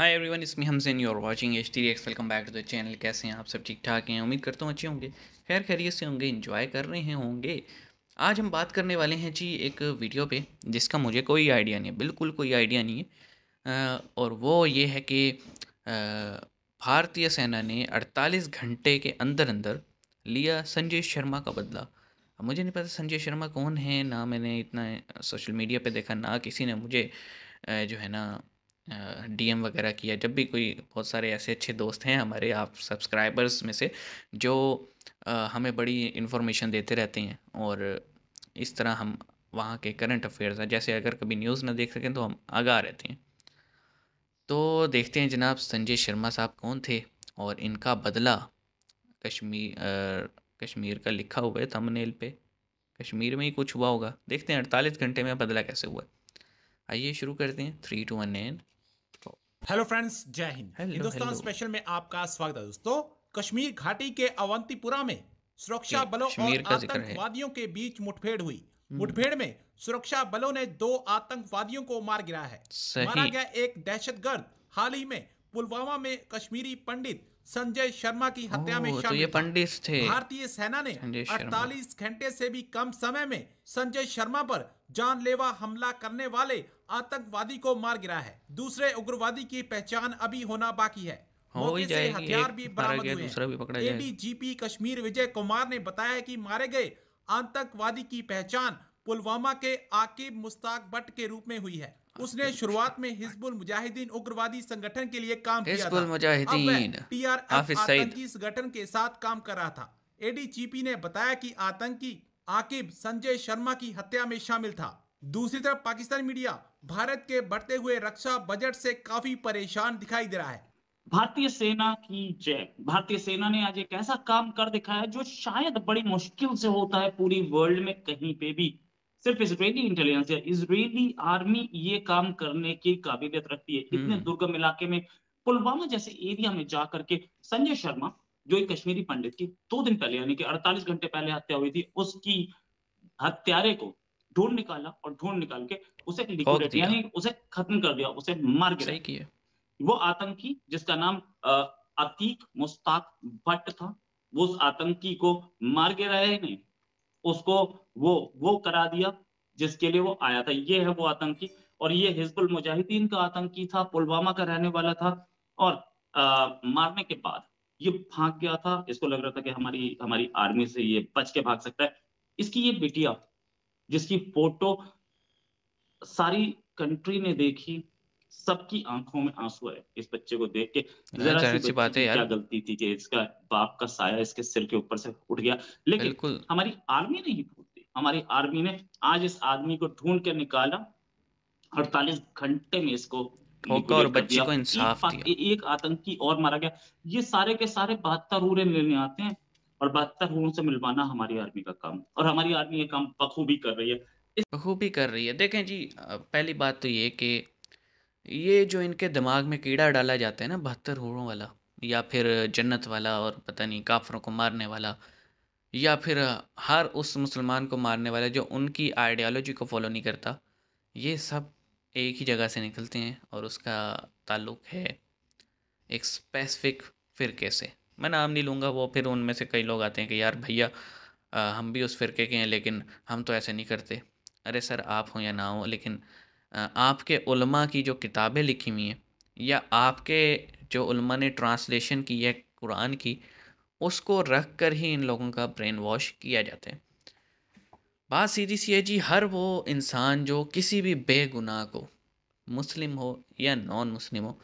हाय everyone इसमें हमजैन you are watching H T X welcome back to the channel कैसे हैं आप सब ठीक ठाक हैं उम्मीद करता हूँ अच्छे होंगे खैर खैरियत से होंगे इन्जॉय कर रहे हैं होंगे आज हम बात करने वाले हैं जी एक वीडियो पे जिसका मुझे कोई आइडिया नहीं है बिल्कुल कोई आइडिया नहीं है और वो ये है कि भारतीय सेना ने अड़तालीस घंटे के अंदर अंदर लिया संजय शर्मा का बदला मुझे नहीं पता संजय शर्मा कौन है ना मैंने इतना सोशल मीडिया पर देखा ना किसी ने मुझे जो है ना डीएम वगैरह किया जब भी कोई बहुत सारे ऐसे अच्छे दोस्त हैं हमारे आप सब्सक्राइबर्स में से जो हमें बड़ी इन्फॉर्मेशन देते रहते हैं और इस तरह हम वहाँ के करंट अफेयर्स हैं जैसे अगर कभी न्यूज़ ना देख सकें तो हम आगा रहते हैं तो देखते हैं जनाब संजय शर्मा साहब कौन थे और इनका बदला कश्मीर कश्मीर का लिखा हुआ है थंबनेल पे कश्मीर में ही कुछ हुआ होगा देखते हैं अड़तालीस घंटे में बदला कैसे हुआ आइए शुरू करते हैं three two one and hello friends जय हिंद हिंदुस्तान स्पेशल में आपका स्वागत है दोस्तों कश्मीर घाटी के अवंतीपुरा में सुरक्षा बलों और आतंकवादियों के बीच मुठभेड़ हुई hmm. मुठभेड़ में सुरक्षा बलों ने दो आतंकवादियों को मार गिराया है मारा गया एक दहशतगर्द हाल ही में पुलवामा में कश्मीरी पंडित संजय शर्मा की हत्या में शामिल तो ये पंडित थे भारतीय सेना ने 48 घंटे से भी कम समय में संजय शर्मा पर जानलेवा हमला करने वाले आतंकवादी को मार गिरा है दूसरे उग्रवादी की पहचान अभी होना बाकी है मौके से हथियार भी बरामद हुए एडीजीपी कश्मीर विजय कुमार ने बताया कि मारे गए आतंकवादी की पहचान पुलवामा के आकिब मुस्ताक भट्ट के रूप में हुई है उसने शुरुआत में हिजबुल मुजाहिदीन उग्रवादी संगठन के लिए काम किया था आतंकी संगठन के साथ काम कर रहा था एडीजीपी ने बताया कि आतंकी आकिब संजय शर्मा की हत्या में शामिल था दूसरी तरफ पाकिस्तान मीडिया भारत के बढ़ते हुए रक्षा बजट से काफी परेशान दिखाई दे रहा है भारतीय सेना की जय भारतीय सेना ने आज एक ऐसा काम कर दिखाया जो शायद बड़ी मुश्किल से होता है पूरी वर्ल्ड में कहीं पे भी सिर्फ इसराइली इंटेलिजेंस या इसराइली आर्मी ये काम करने की काबिलियत रखती है इतने हम्म। दुर्गम इलाके में पुलवामा जैसे एरिया में जा करके संजय शर्मा जो एक कश्मीरी पंडित की दो दिन पहले यानी कि 48 घंटे पहले हत्या हुई थी उसकी हत्यारे को ढूंढ निकाला और ढूंढ निकाल के उसे यानी उसे खत्म कर दिया उसे मार गिरा वो आतंकी जिसका नाम अतीक मुस्ताक भट्ट था वो उस आतंकी को मार गिराया ही नहीं उसको वो वो करा दिया जिसके लिए वो आया था ये है वो आतंकी और ये हिजबुल मुजाहिदीन का आतंकी था पुलवामा का रहने वाला था और आ, मारने के बाद ये भाग गया था इसको लग रहा था कि हमारी हमारी आर्मी से ये बच के भाग सकता है इसकी ये बिटिया जिसकी फोटो सारी कंट्री ने देखी सबकी आंखों में आंसू आए इस बच्चे को देख के जरा सी बात है यार क्या गलती थी कि इसका बाप का साया इसके सिर के ऊपर से उठ गया लेकिन हमारी आर्मी नहीं भूलती हमारी आर्मी ने आज इस आदमी को ढूंढ के निकाला अड़तालीस घंटे में इसको और बच्चे को इंसाफ दिया। एक आतंकी और मारा गया ये सारे के सारे बहत्तर रूरे लेने आते हैं और बहत्तर रूरों से मिलवाना हमारी आर्मी का काम और हमारी आर्मी ये काम बखूबी कर रही है बखूबी कर रही है देखें जी पहली बात तो ये कि ये जो इनके दिमाग में कीड़ा डाला जाता है ना बहत्तर होड़ों वाला या फिर जन्नत वाला और पता नहीं काफरों को मारने वाला या फिर हर उस मुसलमान को मारने वाला जो उनकी आइडियालॉजी को फॉलो नहीं करता ये सब एक ही जगह से निकलते हैं और उसका ताल्लुक है एक स्पेसिफिक फ़िरके से मैं नाम नहीं लूँगा वो फिर उनमें से कई लोग आते हैं कि यार भैया हम भी उस फ़िरके के हैं लेकिन हम तो ऐसे नहीं करते अरे सर आप हों या ना हो लेकिन आपके उल्मा की जो किताबें लिखी हुई हैं या आपके जो उल्मा ने ट्रांसलेशन की है कुरान की उसको रख कर ही इन लोगों का ब्रेन वॉश किया जाता है बात सीधी सी है जी हर वो इंसान जो किसी भी बेगुनाह को मुस्लिम हो या नॉन मुस्लिम हो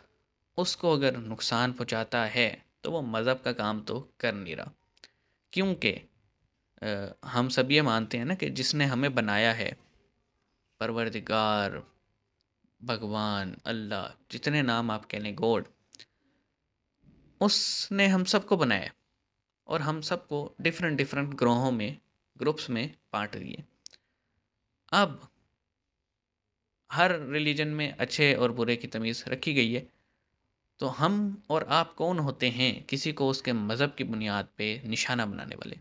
उसको अगर नुकसान पहुंचाता है तो वो मज़हब का काम तो कर नहीं रहा क्योंकि हम सब ये मानते हैं ना कि जिसने हमें बनाया है परवरदिगार भगवान अल्लाह जितने नाम आप कहने गॉड उसने हम सबको बनाया और हम सबको डिफरेंट डिफरेंट ग्रहों में ग्रुप्स में बांट दिए अब हर रिलीजन में अच्छे और बुरे की तमीज़ रखी गई है तो हम और आप कौन होते हैं किसी को उसके मज़हब की बुनियाद पे निशाना बनाने वाले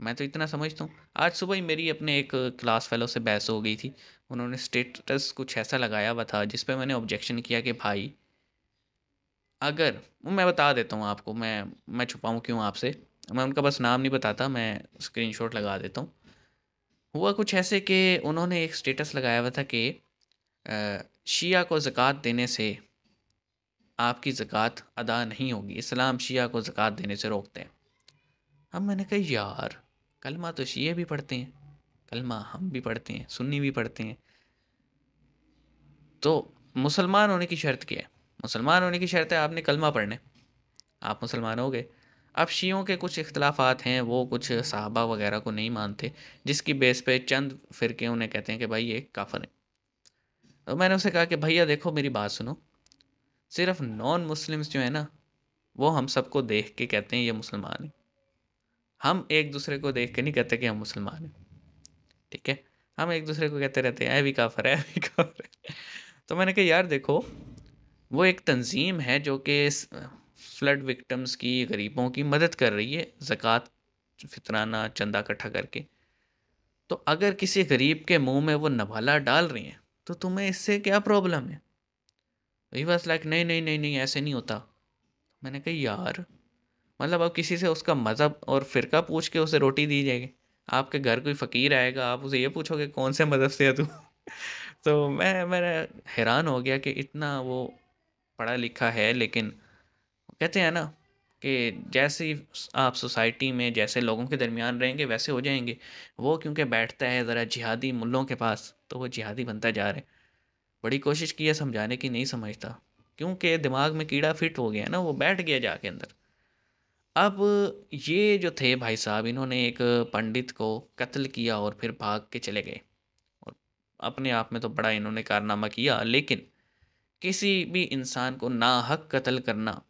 मैं तो इतना समझता हूँ आज सुबह ही मेरी अपने एक क्लास फेलो से बहस हो गई थी उन्होंने स्टेटस कुछ ऐसा लगाया हुआ था जिस पर मैंने ऑब्जेक्शन किया कि भाई अगर मैं बता देता हूँ आपको मैं मैं छुपाऊँ क्यों आपसे मैं उनका बस नाम नहीं बताता मैं स्क्रीनशॉट लगा देता हूँ हुआ कुछ ऐसे कि उन्होंने एक स्टेटस लगाया हुआ था कि शिया को ज़क़़त देने से आपकी ज़क़़त अदा नहीं होगी इस्लाम शिया को ज़क़़त देने से रोकते हैं अब मैंने कहा यार कलमा तो शीए भी पढ़ते हैं कलमा हम भी पढ़ते हैं सुन्नी भी पढ़ते हैं तो मुसलमान होने की शर्त क्या है मुसलमान होने की शर्त है आपने कलमा पढ़ने आप मुसलमान हो गए अब शियों के कुछ इख्तलाफात हैं वो कुछ साहबा वगैरह को नहीं मानते जिसकी बेस पे चंद फ़िरके उन्हें कहते हैं कि भाई ये काफर है तो मैंने उसे कहा कि भैया देखो मेरी बात सुनो सिर्फ नॉन मुस्लिम्स जो है ना वो हम सबको देख के कहते हैं ये मुसलमान हैं हम एक दूसरे को देख के नहीं कहते कि हम मुसलमान हैं ठीक है हम एक दूसरे को कहते रहते हैं भी काफर है भी काफर है तो मैंने कहा यार देखो वो एक तंजीम है जो कि फ्लड विक्टम्स की गरीबों की मदद कर रही है ज़क़़त फितराना चंदा इकट्ठा करके तो अगर किसी गरीब के मुंह में वो नवाला डाल रही हैं तो तुम्हें इससे क्या प्रॉब्लम है वही बस लाइक नहीं नहीं नहीं नहीं ऐसे नहीं होता मैंने कहा यार मतलब अब किसी से उसका मज़हब और फ़िरका पूछ के उसे रोटी दी जाएगी आपके घर कोई फ़कीर आएगा आप उसे ये पूछोगे कौन से मज़हब से है तू तो मैं मैं हैरान हो गया कि इतना वो पढ़ा लिखा है लेकिन कहते हैं ना कि जैसे आप सोसाइटी में जैसे लोगों के दरमियान रहेंगे वैसे हो जाएंगे वो क्योंकि बैठता है ज़रा जिहादी मुल्लों के पास तो वो जिहादी बनता जा रहा है बड़ी कोशिश की है समझाने की नहीं समझता क्योंकि दिमाग में कीड़ा फिट हो गया ना वो बैठ गया जाके अंदर अब ये जो थे भाई साहब इन्होंने एक पंडित को कत्ल किया और फिर भाग के चले गए और अपने आप में तो बड़ा इन्होंने कारनामा किया लेकिन किसी भी इंसान को ना हक कत्ल करना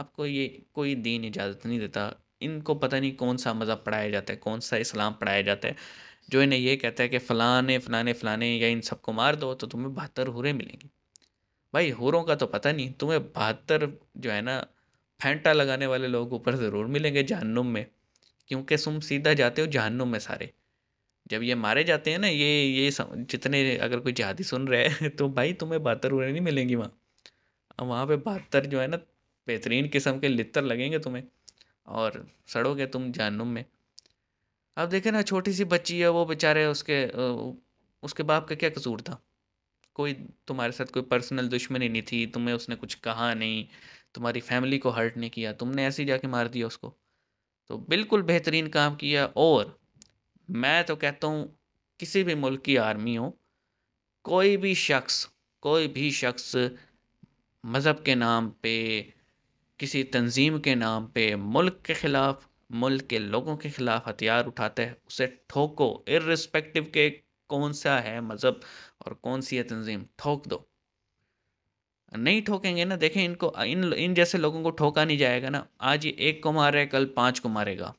आपको ये कोई दीन इजाज़त नहीं देता इनको पता नहीं कौन सा मज़हब पढ़ाया जाता है कौन सा इस्लाम पढ़ाया जाता है जो इन्हें ये कहता है कि फ़लाने फ़लाने फ़लाने या इन सबको मार दो तो तुम्हें बहत्तर हुरें मिलेंगी भाई हुरों का तो पता नहीं तुम्हें बहत्तर जो है ना फेंटा लगाने वाले लोग ऊपर ज़रूर मिलेंगे जहनुम में क्योंकि तुम सीधा जाते हो जहनुम में सारे जब ये मारे जाते हैं ना ये ये जितने अगर कोई जहादी सुन रहे हैं तो भाई तुम्हें बहत्तर उड़े नहीं मिलेंगी वहाँ वहाँ पे बहत्तर जो है ना बेहतरीन किस्म के लितर लगेंगे तुम्हें और सड़ोगे तुम जहनुम में अब देखे ना छोटी सी बच्ची है वो बेचारे उसके उसके बाप का क्या कसूर था कोई तुम्हारे साथ कोई पर्सनल दुश्मनी नहीं थी तुम्हें उसने कुछ कहा नहीं तुम्हारी फैमिली को हर्ट नहीं किया तुमने ऐसे ही जाके मार दिया उसको तो बिल्कुल बेहतरीन काम किया और मैं तो कहता हूँ किसी भी मुल्क की आर्मी हो कोई भी शख्स कोई भी शख्स मज़हब के नाम पे किसी तंजीम के नाम पे मुल्क के ख़िलाफ़ मुल्क के लोगों के ख़िलाफ़ हथियार उठाता है उसे ठोको इरेस्पेक्टिव के कौन सा है मज़हब और कौन सी है तंजीम ठोक दो नहीं ठोकेंगे ना देखें इनको इन इन जैसे लोगों को ठोका नहीं जाएगा ना आज ये एक को मार है कल पाँच को मारेगा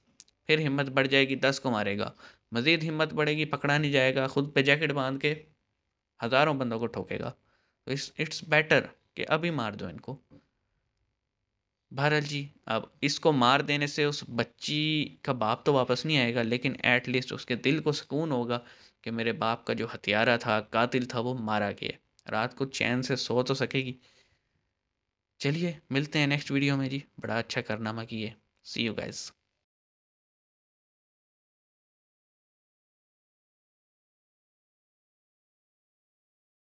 फिर हिम्मत बढ़ जाएगी दस को मारेगा मज़ीद हिम्मत बढ़ेगी पकड़ा नहीं जाएगा ख़ुद पे जैकेट बांध के हज़ारों बंदों को ठोकेगा तो इट्स इट्स बेटर कि अभी मार दो इनको भारत जी अब इसको मार देने से उस बच्ची का बाप तो वापस नहीं आएगा लेकिन एट लीस्ट उसके दिल को सुकून होगा कि मेरे बाप का जो हथियारा था कातिल था वो मारा गया रात को चैन से सो तो सकेगी चलिए मिलते हैं नेक्स्ट वीडियो में जी बड़ा अच्छा करनामा किए सी यू गाइज़